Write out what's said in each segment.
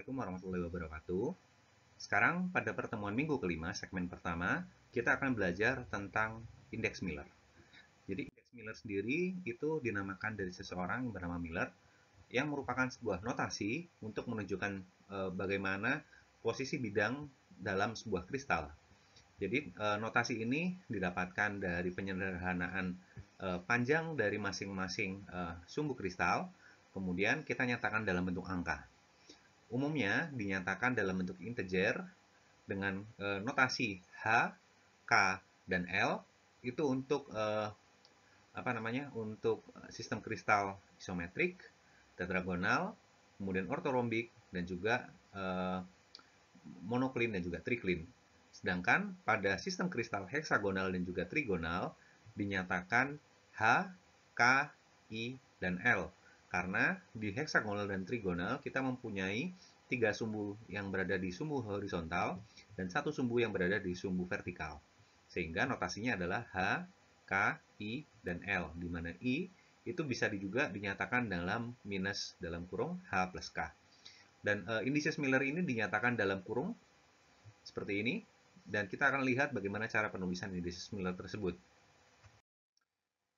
Assalamualaikum warahmatullahi wabarakatuh. Sekarang pada pertemuan minggu kelima, segmen pertama, kita akan belajar tentang indeks Miller. Jadi indeks Miller sendiri itu dinamakan dari seseorang bernama Miller yang merupakan sebuah notasi untuk menunjukkan e, bagaimana posisi bidang dalam sebuah kristal. Jadi e, notasi ini didapatkan dari penyederhanaan e, panjang dari masing-masing e, sumbu kristal, kemudian kita nyatakan dalam bentuk angka. Umumnya dinyatakan dalam bentuk integer dengan e, notasi h, k, dan l itu untuk e, apa namanya? untuk sistem kristal isometrik, tetragonal, kemudian ortorombik dan juga e, monoklin dan juga triklin. Sedangkan pada sistem kristal heksagonal dan juga trigonal dinyatakan H, K, I, dan L karena di heksagonal dan trigonal kita mempunyai tiga sumbu yang berada di sumbu horizontal dan satu sumbu yang berada di sumbu vertikal. Sehingga notasinya adalah H, K, I, dan L, di mana I itu bisa juga dinyatakan dalam minus dalam kurung H plus K. Dan e, indices Miller ini dinyatakan dalam kurung seperti ini, dan kita akan lihat bagaimana cara penulisan indices Miller tersebut.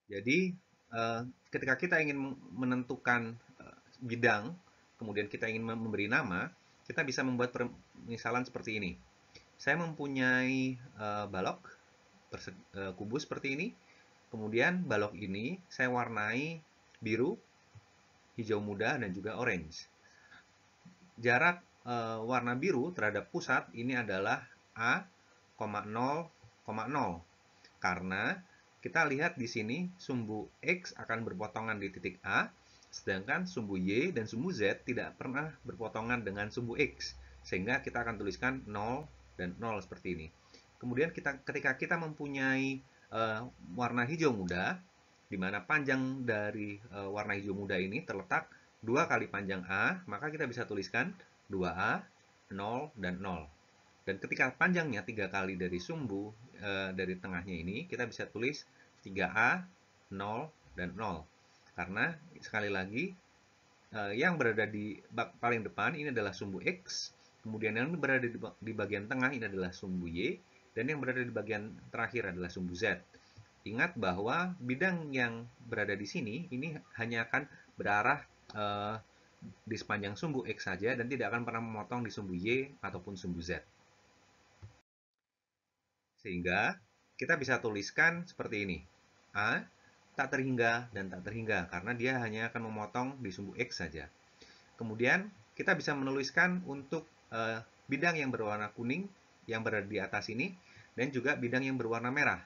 Jadi, Eh, ketika kita ingin menentukan eh, bidang, kemudian kita ingin memberi nama, kita bisa membuat permisalan seperti ini. Saya mempunyai eh, balok kubus seperti ini, kemudian balok ini saya warnai biru, hijau muda, dan juga orange. Jarak warna biru terhadap pusat ini adalah A, 0. karena kita lihat di sini sumbu X akan berpotongan di titik A, sedangkan sumbu Y dan sumbu Z tidak pernah berpotongan dengan sumbu X. Sehingga kita akan tuliskan 0 dan 0 seperti ini. Kemudian kita ketika kita mempunyai uh, warna hijau muda, di mana panjang dari uh, warna hijau muda ini terletak 2 kali panjang A, maka kita bisa tuliskan 2A, 0, dan 0. Dan ketika panjangnya tiga kali dari sumbu, e, dari tengahnya ini, kita bisa tulis 3A, 0, dan 0. Karena sekali lagi eh, yang berada di paling depan ini adalah sumbu X, kemudian yang berada di bagian tengah ini adalah sumbu Y, dan yang berada di bagian terakhir adalah sumbu Z. Ingat bahwa bidang yang berada di sini ini hanya akan berarah eh, di sepanjang sumbu X saja dan tidak akan pernah memotong di sumbu Y ataupun sumbu Z. Sehingga kita bisa tuliskan seperti ini. A tak terhingga dan tak terhingga karena dia hanya akan memotong di sumbu X saja. Kemudian kita bisa menuliskan untuk uh, bidang yang berwarna kuning yang berada di atas ini dan juga bidang yang berwarna merah.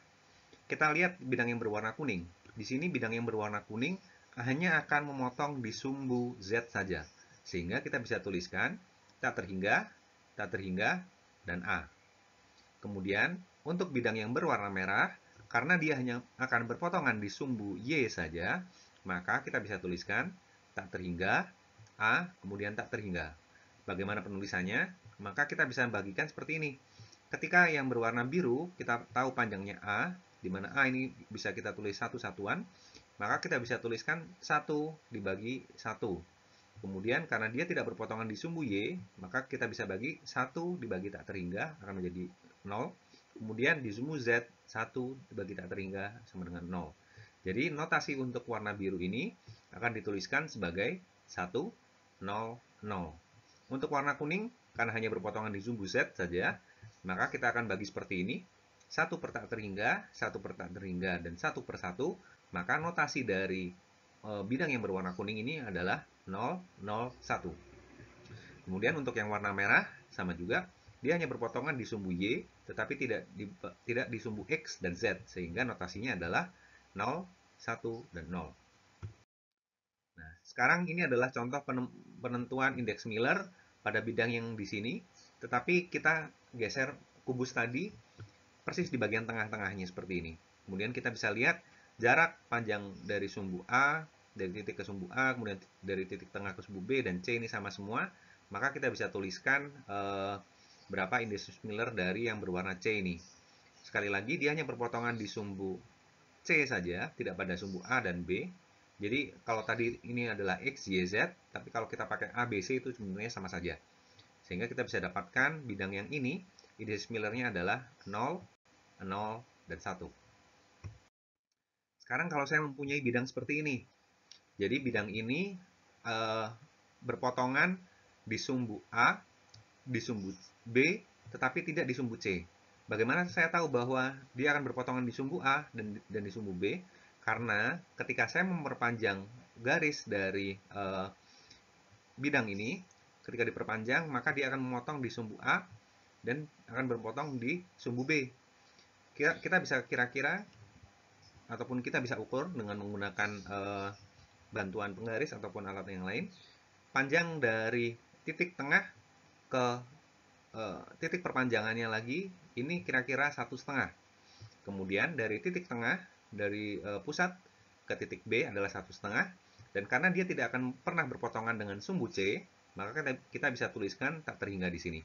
Kita lihat bidang yang berwarna kuning. Di sini bidang yang berwarna kuning hanya akan memotong di sumbu Z saja. Sehingga kita bisa tuliskan tak terhingga, tak terhingga, dan A. Kemudian, untuk bidang yang berwarna merah, karena dia hanya akan berpotongan di sumbu Y saja, maka kita bisa tuliskan tak terhingga A, kemudian tak terhingga. Bagaimana penulisannya? Maka kita bisa bagikan seperti ini. Ketika yang berwarna biru, kita tahu panjangnya A, di mana A ini bisa kita tulis satu satuan, maka kita bisa tuliskan satu dibagi satu. Kemudian karena dia tidak berpotongan di sumbu Y, maka kita bisa bagi satu dibagi tak terhingga akan menjadi 0. Kemudian di sumbu Z 1 dibagi tak terhingga sama dengan 0. Jadi notasi untuk warna biru ini akan dituliskan sebagai 1, 0, 0. Untuk warna kuning, karena hanya berpotongan di sumbu Z saja, maka kita akan bagi seperti ini. 1 per tak terhingga, 1 per tak terhingga, dan 1 per 1, maka notasi dari eh, bidang yang berwarna kuning ini adalah 0, 0, 1. Kemudian untuk yang warna merah, sama juga dia hanya berpotongan di sumbu Y, tetapi tidak di, tidak di sumbu X dan Z, sehingga notasinya adalah 0, 1, dan 0. Nah, sekarang ini adalah contoh penentuan indeks Miller pada bidang yang di sini, tetapi kita geser kubus tadi persis di bagian tengah-tengahnya seperti ini. Kemudian kita bisa lihat jarak panjang dari sumbu A, dari titik ke sumbu A, kemudian dari titik tengah ke sumbu B, dan C ini sama semua, maka kita bisa tuliskan eh, berapa indeks Miller dari yang berwarna C ini. Sekali lagi, dia hanya perpotongan di sumbu C saja, tidak pada sumbu A dan B. Jadi, kalau tadi ini adalah X, Y, Z, tapi kalau kita pakai A, B, C itu sebenarnya sama saja. Sehingga kita bisa dapatkan bidang yang ini, indeks Miller-nya adalah 0, 0, dan 1. Sekarang kalau saya mempunyai bidang seperti ini, jadi bidang ini eh, berpotongan di sumbu A, di sumbu B tetapi tidak di sumbu C. Bagaimana saya tahu bahwa dia akan berpotongan di sumbu A dan, dan di sumbu B? Karena ketika saya memperpanjang garis dari uh, bidang ini, ketika diperpanjang, maka dia akan memotong di sumbu A dan akan berpotong di sumbu B. Kita, kita bisa kira-kira ataupun kita bisa ukur dengan menggunakan uh, bantuan penggaris ataupun alat yang lain, panjang dari titik tengah ke Eh, titik perpanjangannya lagi ini kira-kira satu setengah. Kemudian dari titik tengah dari eh, pusat ke titik B adalah satu setengah dan karena dia tidak akan pernah berpotongan dengan sumbu C maka kita bisa tuliskan tak terhingga di sini.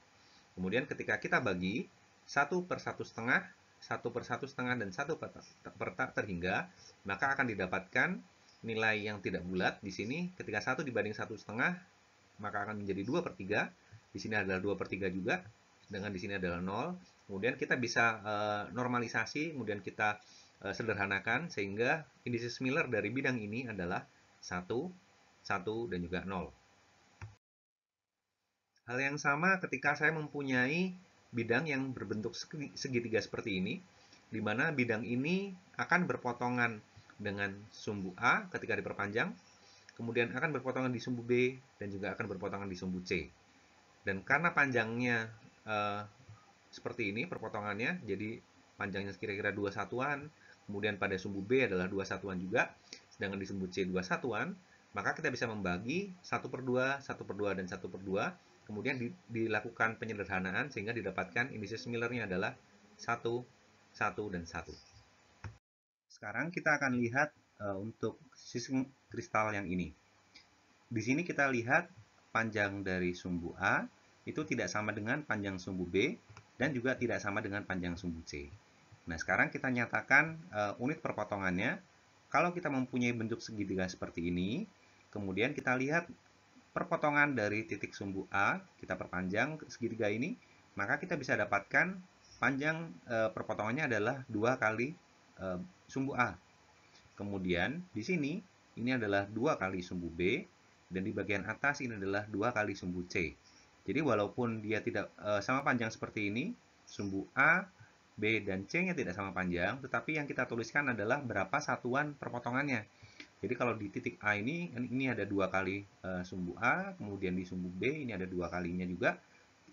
Kemudian ketika kita bagi satu per satu setengah, satu per satu setengah dan satu per, per tak terhingga maka akan didapatkan nilai yang tidak bulat di sini ketika satu dibanding satu setengah maka akan menjadi dua per tiga di sini adalah 2 per 3 juga, dengan di sini adalah 0. Kemudian kita bisa uh, normalisasi, kemudian kita uh, sederhanakan, sehingga indices Miller dari bidang ini adalah 1, 1, dan juga 0. Hal yang sama ketika saya mempunyai bidang yang berbentuk segitiga seperti ini, di mana bidang ini akan berpotongan dengan sumbu A ketika diperpanjang, kemudian akan berpotongan di sumbu B, dan juga akan berpotongan di sumbu C. Dan karena panjangnya uh, seperti ini perpotongannya, jadi panjangnya kira-kira dua satuan, kemudian pada sumbu B adalah dua satuan juga, sedangkan di sumbu C dua satuan, maka kita bisa membagi 1 per 2, 1 per 2, dan 1 per 2, kemudian di, dilakukan penyederhanaan sehingga didapatkan indices Millernya adalah 1, 1, dan 1. Sekarang kita akan lihat uh, untuk sistem kristal yang ini. Di sini kita lihat panjang dari sumbu A itu tidak sama dengan panjang sumbu B dan juga tidak sama dengan panjang sumbu C. Nah, sekarang kita nyatakan uh, unit perpotongannya. Kalau kita mempunyai bentuk segitiga seperti ini, kemudian kita lihat perpotongan dari titik sumbu A, kita perpanjang segitiga ini, maka kita bisa dapatkan panjang e, perpotongannya adalah dua kali e, sumbu A. Kemudian di sini, ini adalah dua kali sumbu B, dan di bagian atas ini adalah dua kali sumbu C. Jadi walaupun dia tidak e, sama panjang seperti ini, sumbu A, B, dan C-nya tidak sama panjang, tetapi yang kita tuliskan adalah berapa satuan perpotongannya. Jadi kalau di titik A ini, ini ada dua kali e, sumbu A, kemudian di sumbu B ini ada dua kalinya juga,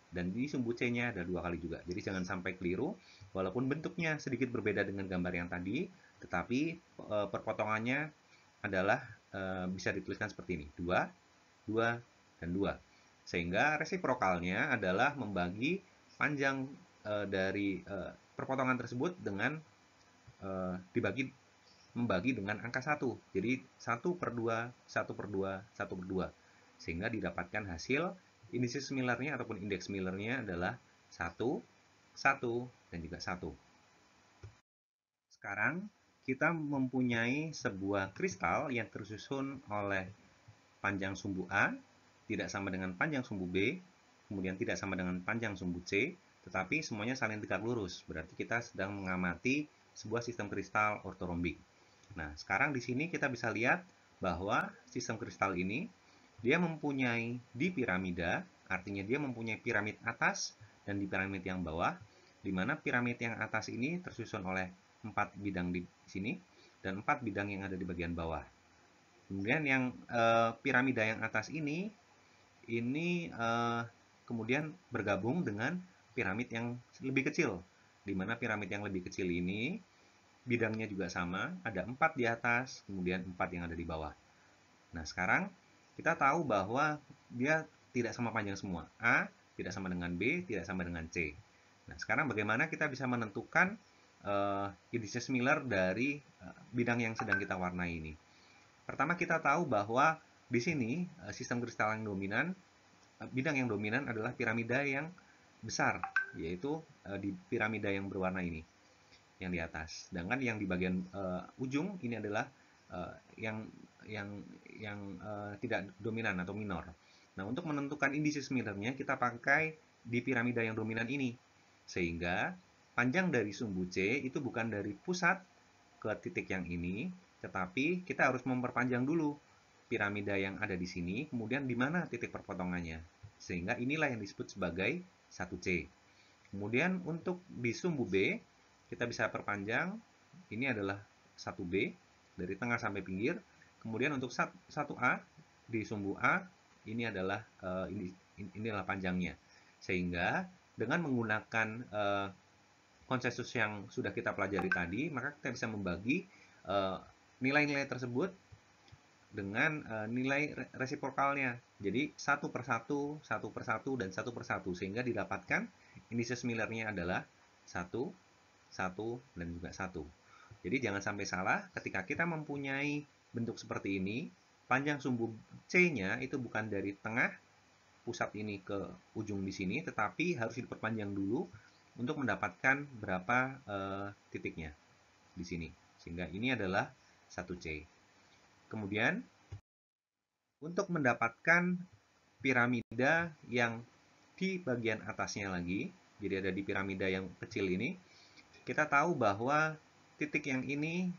dan di sumbu C-nya ada dua kali juga. Jadi jangan sampai keliru, walaupun bentuknya sedikit berbeda dengan gambar yang tadi, tetapi e, perpotongannya adalah e, bisa dituliskan seperti ini. 2, 2, dan 2. Sehingga resiprokalnya adalah membagi panjang e, dari e, perpotongan tersebut dengan e, dibagi membagi dengan angka 1. Jadi 1 per 2, 1 per 2, 1 per 2. Sehingga didapatkan hasil indices Millernya ataupun indeks Millernya adalah 1, 1, dan juga 1. Sekarang kita mempunyai sebuah kristal yang tersusun oleh panjang sumbu A, tidak sama dengan panjang sumbu B, kemudian tidak sama dengan panjang sumbu C, tetapi semuanya saling tegak lurus. Berarti kita sedang mengamati sebuah sistem kristal ortorombik. Nah, sekarang di sini kita bisa lihat bahwa sistem kristal ini dia mempunyai di piramida, artinya dia mempunyai piramid atas dan di piramid yang bawah, di mana piramid yang atas ini tersusun oleh empat bidang di sini dan empat bidang yang ada di bagian bawah. Kemudian yang uh, piramida yang atas ini ini uh, kemudian bergabung dengan piramid yang lebih kecil. Di mana piramid yang lebih kecil ini bidangnya juga sama, ada empat di atas, kemudian empat yang ada di bawah. Nah, sekarang kita tahu bahwa dia tidak sama panjang semua. A tidak sama dengan B, tidak sama dengan C. Nah, sekarang bagaimana kita bisa menentukan uh, eh, indices Miller dari eh, bidang yang sedang kita warnai ini. Pertama kita tahu bahwa di sini eh, sistem kristal yang dominan, bidang yang dominan adalah piramida yang besar, yaitu di piramida yang berwarna ini, yang di atas. Sedangkan yang di bagian uh, ujung ini adalah uh, yang yang yang uh, tidak dominan atau minor. Nah, untuk menentukan indices nya kita pakai di piramida yang dominan ini. Sehingga Panjang dari sumbu C itu bukan dari pusat ke titik yang ini, tetapi kita harus memperpanjang dulu piramida yang ada di sini, kemudian di mana titik perpotongannya. Sehingga inilah yang disebut sebagai 1C. Kemudian untuk di sumbu B, kita bisa perpanjang, ini adalah 1B, dari tengah sampai pinggir. Kemudian untuk 1A, di sumbu A, ini adalah eh, ini, inilah panjangnya. Sehingga dengan menggunakan eh, konsensus yang sudah kita pelajari tadi, maka kita bisa membagi eh, nilai-nilai uh, tersebut dengan uh, nilai resiprokalnya. Jadi satu persatu, satu persatu, dan satu persatu sehingga didapatkan indices Miller-nya adalah satu, satu, dan juga satu. Jadi jangan sampai salah ketika kita mempunyai bentuk seperti ini, panjang sumbu C-nya itu bukan dari tengah pusat ini ke ujung di sini, tetapi harus diperpanjang dulu untuk mendapatkan berapa uh, titiknya di sini. Sehingga ini adalah 1C. Kemudian, untuk mendapatkan piramida yang di bagian atasnya lagi, jadi ada di piramida yang kecil ini, kita tahu bahwa titik yang ini,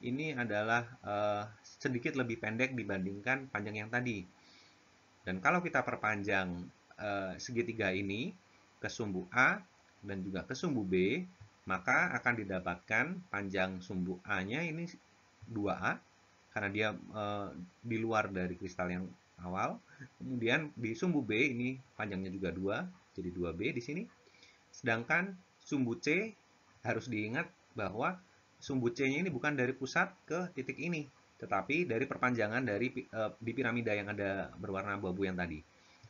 ini adalah uh, sedikit lebih pendek dibandingkan panjang yang tadi. Dan kalau kita perpanjang uh, segitiga ini ke sumbu A, dan juga ke sumbu B, maka akan didapatkan panjang sumbu A-nya ini 2A, karena dia e, di luar dari kristal yang awal. Kemudian di sumbu B ini panjangnya juga 2, jadi 2B di sini. Sedangkan sumbu C harus diingat bahwa sumbu C-nya ini bukan dari pusat ke titik ini, tetapi dari perpanjangan dari e, di piramida yang ada berwarna abu-abu yang tadi.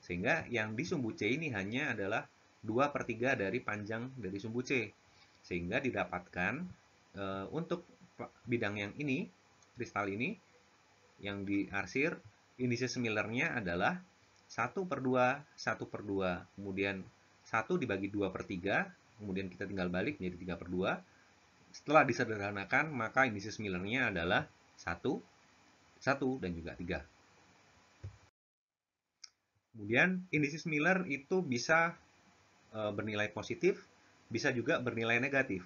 Sehingga yang di sumbu C ini hanya adalah 2 per 3 dari panjang dari sumbu C. Sehingga didapatkan e, untuk bidang yang ini, kristal ini, yang diarsir, indices Millernya adalah 1 per 2, 1 per 2, kemudian 1 dibagi 2 per 3, kemudian kita tinggal balik menjadi 3 per 2. Setelah disederhanakan, maka indices Millernya adalah 1, 1, dan juga 3. Kemudian, indices Miller itu bisa Eh, bernilai positif, bisa juga bernilai negatif.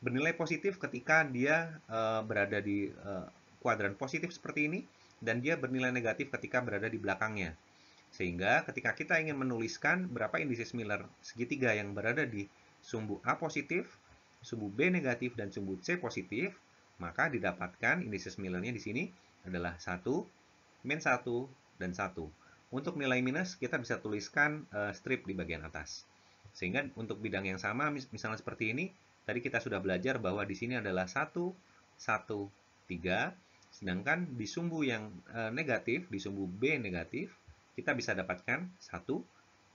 Bernilai positif ketika dia eh, berada di eh, kuadran positif seperti ini, dan dia bernilai negatif ketika berada di belakangnya. Sehingga ketika kita ingin menuliskan berapa indices Miller segitiga yang berada di sumbu A positif, sumbu B negatif, dan sumbu C positif, maka didapatkan indices Millernya di sini adalah 1, min 1, dan 1. Untuk nilai minus, kita bisa tuliskan strip di bagian atas. Sehingga untuk bidang yang sama, misalnya seperti ini, tadi kita sudah belajar bahwa di sini adalah 1, 1, 3, sedangkan di sumbu yang e, negatif, di sumbu B negatif, kita bisa dapatkan 1,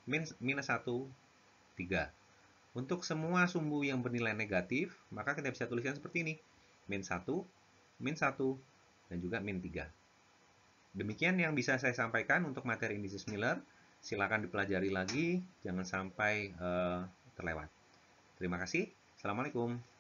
minus, minus 1, 3. Untuk semua sumbu yang bernilai negatif, maka kita bisa tuliskan seperti ini, min 1, min 1, dan juga min 3. Demikian yang bisa saya sampaikan untuk materi indices Miller. Silakan dipelajari lagi, jangan sampai uh, terlewat. Terima kasih. Assalamualaikum.